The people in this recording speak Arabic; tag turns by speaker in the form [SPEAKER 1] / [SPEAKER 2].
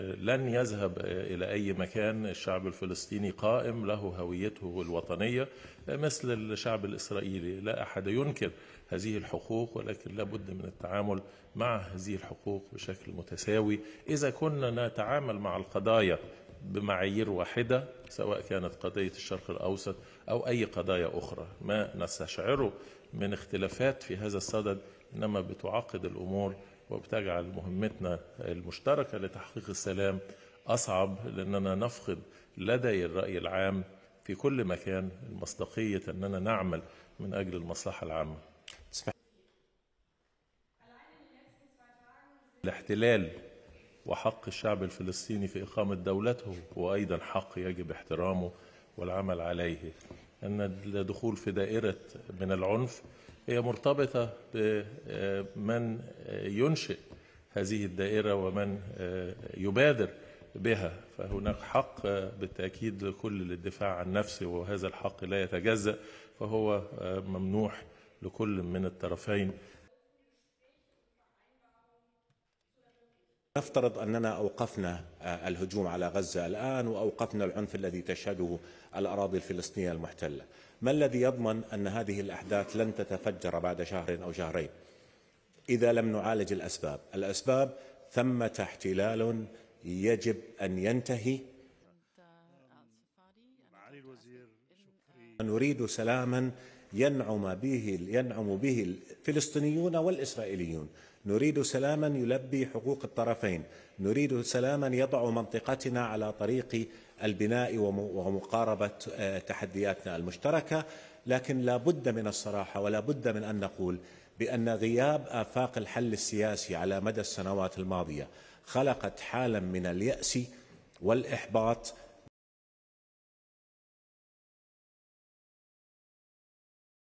[SPEAKER 1] لن يذهب إلى أي مكان الشعب الفلسطيني قائم له هويته الوطنية مثل الشعب الإسرائيلي لا أحد ينكر هذه الحقوق ولكن لابد من التعامل مع هذه الحقوق بشكل متساوي إذا كنا نتعامل مع القضايا بمعايير واحدة سواء كانت قضية الشرق الأوسط أو أي قضايا أخرى ما نستشعره من اختلافات في هذا الصدد إنما بتعقد الأمور وبتجعل مهمتنا المشتركة لتحقيق السلام أصعب لأننا نفقد لدى الرأي العام في كل مكان مصداقية أننا نعمل من أجل المصلحة العامة الاحتلال وحق الشعب الفلسطيني في إقامة دولته وأيضا حق يجب احترامه والعمل عليه أن الدخول في دائرة من العنف هي مرتبطة بمن ينشئ هذه الدائرة ومن يبادر بها فهناك حق بالتأكيد لكل للدفاع عن نفسه وهذا الحق لا يتجزأ فهو ممنوح لكل من الطرفين نفترض أننا أوقفنا آه، الهجوم على غزة
[SPEAKER 2] الآن وأوقفنا العنف الذي تشهده الأراضي الفلسطينية المحتلة ما الذي يضمن أن هذه الأحداث لن تتفجر بعد شهر أو شهرين إذا لم نعالج الأسباب الأسباب ثمة احتلال يجب أن ينتهي معالي الوزير نريد سلاما ينعم به ينعم به الفلسطينيون والاسرائيليون، نريد سلاما يلبي حقوق الطرفين، نريد سلاما يضع منطقتنا على طريق البناء ومقاربه آه، تحدياتنا المشتركه، لكن لا بد من الصراحه ولا بد من ان نقول بان غياب افاق الحل السياسي على مدى السنوات الماضيه خلقت حالا من الياس والاحباط